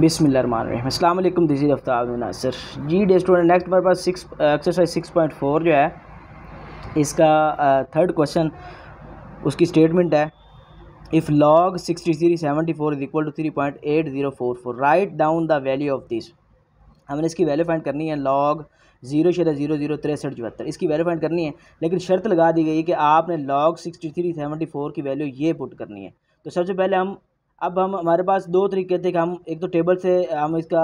बिसमीम अल्लाम दिज़ी नासर जी डे स्टूडेंट नेक्स्ट हमारे पास six exercise six point four जो है इसका थर्ड uh, क्वेश्चन उसकी स्टेटमेंट है if log sixty three seventy four is equal to three point eight zero four four write down the value of this हमने इसकी value find करनी है log zero शरा जीरो जीरो तिरसठ चौहत्तर इसकी वैल्यू फाइंड करनी है लेकिन शर्त लगा दी गई कि आपने log sixty three seventy four की वैल्यू ये पुट करनी है तो सबसे पहले हम अब हम हमारे पास दो तरीके थे कि हम एक तो टेबल से हम इसका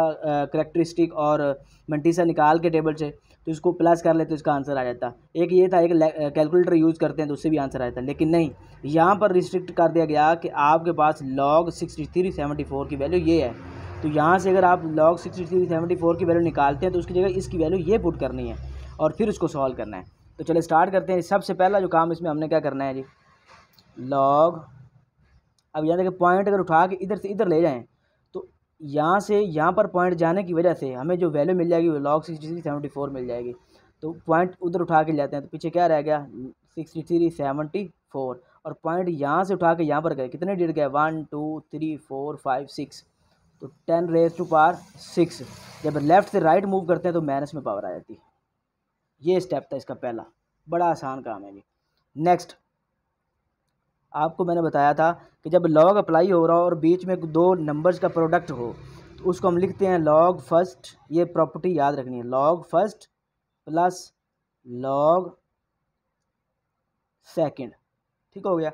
करेक्टरिस्टिक और मंटीसा निकाल के टेबल से तो इसको प्लस कर लेते तो इसका आंसर आ जाता एक ये था एक कैलकुलेटर यूज़ करते हैं तो उससे भी आंसर आ जाता लेकिन नहीं यहाँ पर रिस्ट्रिक्ट कर दिया गया कि आपके पास log sixty three seventy four की वैल्यू ये है तो यहाँ से अगर आप लॉग सिक्सटी थ्री फोर की वैल्यू निकालते हैं तो उसकी जगह इसकी वैल्यू ये पुट करनी है और फिर उसको सॉल्व करना है तो चले स्टार्ट करते हैं सबसे पहला जो काम इसमें हमने क्या करना है जी लॉग अब यहाँ देखें पॉइंट अगर उठा के इधर से इधर ले जाएँ तो यहाँ से यहाँ पर पॉइंट जाने की वजह से हमें जो वैल्यू मिल जाएगी वो log sixty three seventy four मिल जाएगी तो पॉइंट उधर उठा के जाते हैं तो पीछे क्या रह गया सिक्सटी थ्री सेवेंटी फोर और पॉइंट यहाँ से उठा के यहाँ पर गए कितने डिट गए one two three four five six तो ten raise to power six जब लेफ़्ट से राइट मूव करते हैं तो माइनस में पावर आ जाती है ये स्टेप था इसका पहला बड़ा आसान काम है ये नेक्स्ट आपको मैंने बताया था कि जब लॉग अप्लाई हो रहा हो और बीच में दो नंबर्स का प्रोडक्ट हो तो उसको हम लिखते हैं लॉग फर्स्ट ये प्रॉपर्टी याद रखनी है log first plus log second ठीक हो गया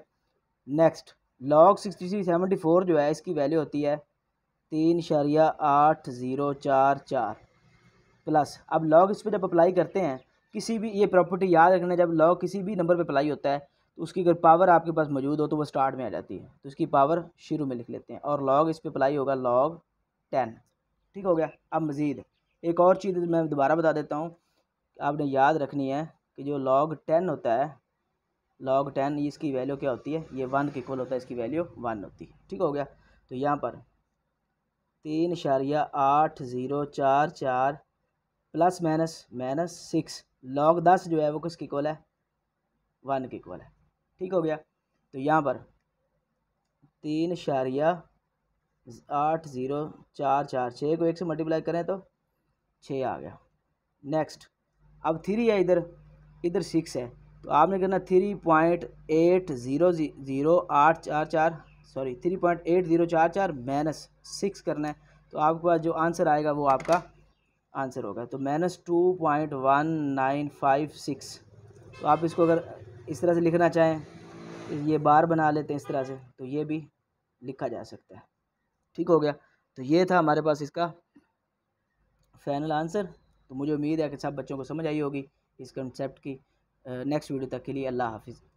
next log sixty three seventy four जो है इसकी वैल्यू होती है तीन शरिया आठ ज़ीरो चार चार प्लस अब लॉग इस पर जब अप्लाई करते हैं किसी भी ये प्रॉपर्टी याद रखना जब लॉग किसी भी नंबर पर अप्लाई होता है उसकी अगर पावर आपके पास मौजूद हो तो वो स्टार्ट में आ जाती है तो इसकी पावर शुरू में लिख लेते हैं और लॉग इस पर अप्लाई होगा लॉग टेन ठीक हो गया अब मज़ीद एक और चीज़ मैं दोबारा बता देता हूँ आपने याद रखनी है कि जो लॉग टेन होता है लॉग टेन इसकी वैल्यू क्या होती है ये वन के इक्वल होता है इसकी वैल्यू वन होती है ठीक हो गया तो यहाँ पर तीन इशारिया आठ ज़ीरो चार चार plus minus minus six log दस जो है वो किसके इक्वल है वन के इक्वल है ठीक हो गया तो यहाँ पर तीन शारिया आठ ज़ीरो चार चार छः को एक से मल्टीप्लाई करें तो छः आ गया नेक्स्ट अब थ्री है इधर इधर सिक्स है तो आपने करना three point eight zero zero आठ चार चार sorry three point eight zero चार चार माइनस सिक्स करना है तो पास जो आंसर आएगा वो आपका आंसर होगा तो minus two point one nine five six तो आप इसको अगर इस तरह से लिखना चाहें ये बार बना लेते हैं इस तरह से तो ये भी लिखा जा सकता है ठीक हो गया तो ये था हमारे पास इसका फाइनल आंसर तो मुझे उम्मीद है कि सब बच्चों को समझ आई होगी इस कंसेप्ट की नेक्स्ट वीडियो तक के लिए अल्लाह हाफिज़